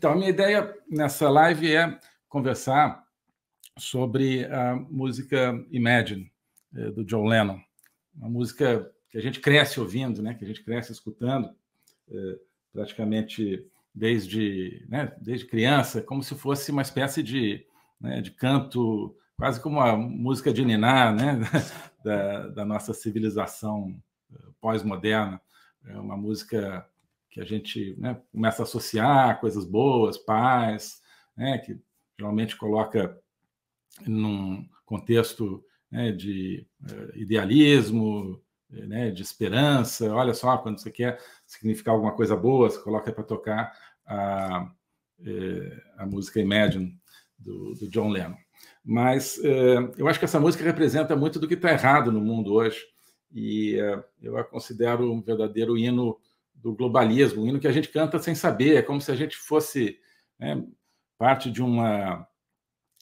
Então, a minha ideia nessa live é conversar sobre a música Imagine, eh, do John Lennon. Uma música que a gente cresce ouvindo, né? que a gente cresce escutando, eh, praticamente desde, né? desde criança, como se fosse uma espécie de, né? de canto, quase como a música de niná né? da, da nossa civilização eh, pós-moderna. É uma música que a gente né, começa a associar coisas boas, paz, né, que geralmente coloca num contexto né, de uh, idealismo, né, de esperança. Olha só, quando você quer significar alguma coisa boa, você coloca para tocar a, eh, a música Imagine do, do John Lennon. Mas uh, eu acho que essa música representa muito do que está errado no mundo hoje e uh, eu a considero um verdadeiro hino do globalismo, um hino que a gente canta sem saber, é como se a gente fosse né, parte de uma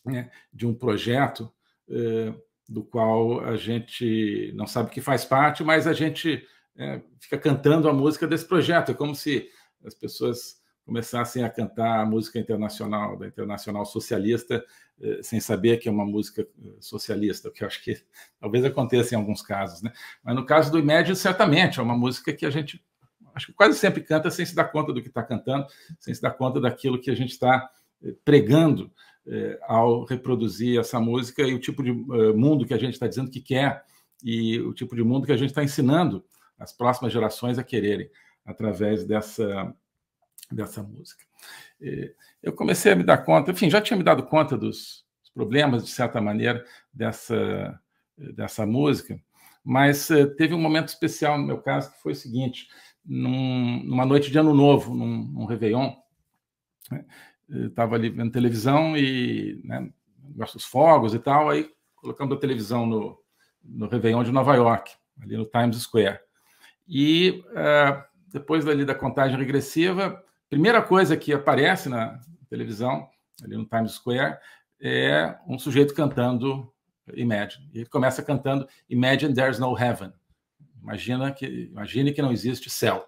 né, de um projeto eh, do qual a gente não sabe que faz parte, mas a gente eh, fica cantando a música desse projeto. É como se as pessoas começassem a cantar a música internacional da Internacional Socialista eh, sem saber que é uma música socialista, o que eu acho que talvez aconteça em alguns casos, né? Mas no caso do Imédio, certamente é uma música que a gente acho que quase sempre canta sem se dar conta do que está cantando, sem se dar conta daquilo que a gente está eh, pregando eh, ao reproduzir essa música e o tipo de eh, mundo que a gente está dizendo que quer e o tipo de mundo que a gente está ensinando as próximas gerações a quererem através dessa, dessa música. Eh, eu comecei a me dar conta, enfim, já tinha me dado conta dos, dos problemas, de certa maneira, dessa, dessa música, mas eh, teve um momento especial no meu caso que foi o seguinte: num, numa noite de ano novo, num, num Réveillon. Né? Estava ali vendo televisão e né, gosto dos fogos e tal, aí colocando a televisão no, no Réveillon de Nova York, ali no Times Square. E uh, depois dali da contagem regressiva, primeira coisa que aparece na televisão, ali no Times Square, é um sujeito cantando Imagine. ele começa cantando Imagine There's No Heaven. Imagina que, imagine que não existe céu.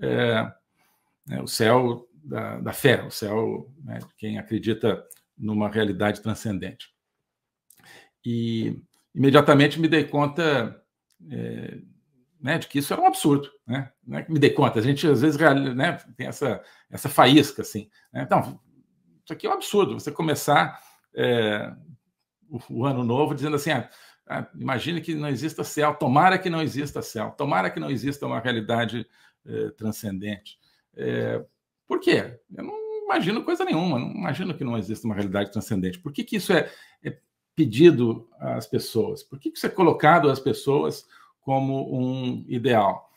É, é, o céu da, da, fé, o céu né, de quem acredita numa realidade transcendente. E imediatamente me dei conta é, né, de que isso era um absurdo. Né? É me dei conta, a gente às vezes né, tem essa, essa faísca assim. Né? Então, isso aqui é um absurdo, você começar é, o, o, ano novo dizendo assim. Ah, ah, Imagine que não exista céu, tomara que não exista céu, tomara que não exista uma realidade eh, transcendente. É, por quê? Eu não imagino coisa nenhuma, não imagino que não exista uma realidade transcendente. Por que, que isso é, é pedido às pessoas? Por que, que isso é colocado às pessoas como um ideal?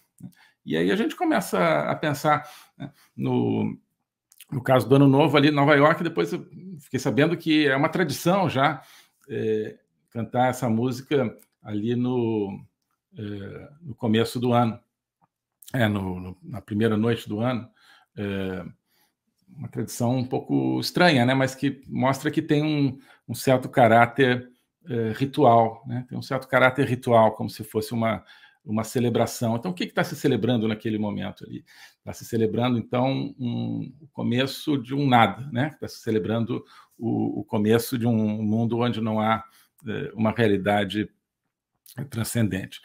E aí a gente começa a pensar né, no, no caso do Ano Novo ali em Nova York, depois eu fiquei sabendo que é uma tradição já eh, cantar essa música ali no, é, no começo do ano, é, no, no, na primeira noite do ano. É, uma tradição um pouco estranha, né? mas que mostra que tem um, um certo caráter é, ritual, né? tem um certo caráter ritual, como se fosse uma, uma celebração. Então, o que está se celebrando naquele momento ali? Está se celebrando, então, um, o começo de um nada, né? está se celebrando o, o começo de um mundo onde não há eh, uma realidade transcendente.